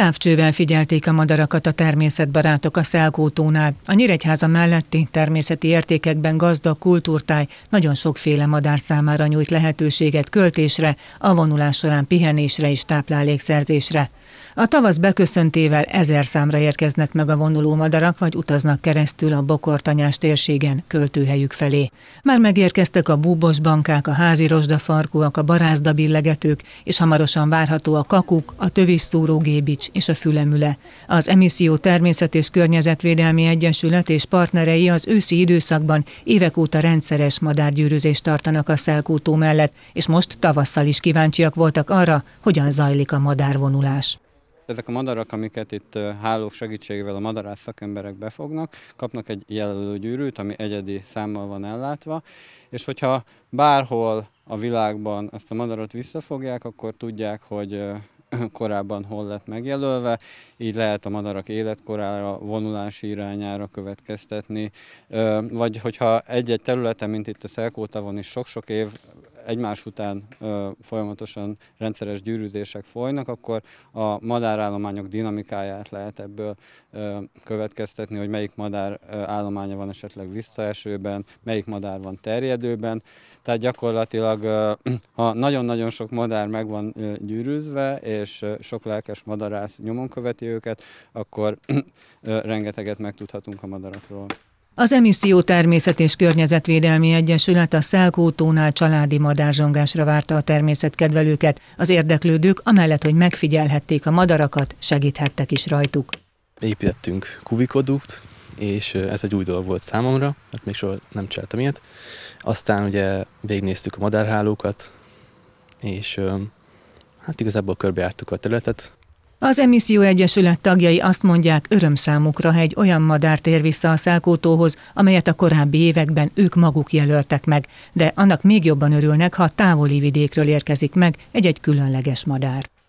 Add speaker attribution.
Speaker 1: Távcsővel figyelték a madarakat a természetbarátok a Szelkótónál. A Nyíregyháza melletti természeti értékekben gazdag kultúrtáj nagyon sokféle madár számára nyújt lehetőséget költésre, a vonulás során pihenésre és táplálékszerzésre. A tavasz beköszöntével ezer számra érkeznek meg a vonuló madarak, vagy utaznak keresztül a bokortanyás térségen költőhelyük felé. Már megérkeztek a búbos bankák, a rozsdafarkúak, a billegetők, és hamarosan várható a kakuk, a tövisszúró gébics és a Fülemüle. Az Emisszió Természet és Környezetvédelmi Egyesület és partnerei az őszi időszakban évek óta rendszeres madárgyűrűzést tartanak a Szelkútó mellett, és most tavasszal is kíváncsiak voltak arra, hogyan zajlik a madárvonulás.
Speaker 2: Ezek a madarak, amiket itt hálók segítségével a madarász szakemberek befognak, kapnak egy jelölő gyűrűt, ami egyedi számmal van ellátva, és hogyha bárhol a világban ezt a madarat visszafogják, akkor tudják, hogy korábban hol lett megjelölve, így lehet a madarak életkorára, vonulási irányára következtetni, vagy hogyha egy-egy területen, mint itt a Szelkótavon is sok-sok év egymás után folyamatosan rendszeres gyűrűzések folynak, akkor a madárállományok dinamikáját lehet ebből következtetni, hogy melyik madár állománya van esetleg visszaesőben, melyik madár van terjedőben. Tehát gyakorlatilag, ha nagyon-nagyon sok madár meg van gyűrűzve, és sok lelkes madarász nyomon követi őket, akkor rengeteget megtudhatunk a madarakról.
Speaker 1: Az Emisszió Természet és Környezetvédelmi Egyesület a Szelkótónál családi madárzsongásra várta a természetkedvelőket. Az érdeklődők amellett, hogy megfigyelhették a madarakat, segíthettek is rajtuk.
Speaker 2: Építettünk kubikodukt, és eh, ez egy új dolog volt számomra, mert hát még soha nem csináltam ilyet. Aztán ugye végignéztük a madárhálókat, és eh, hát igazából körbejártuk a területet.
Speaker 1: Az Emisszió Egyesület tagjai azt mondják, öröm számukra, ha egy olyan madár tér vissza a szálkótóhoz, amelyet a korábbi években ők maguk jelöltek meg, de annak még jobban örülnek, ha távoli vidékről érkezik meg egy-egy különleges madár.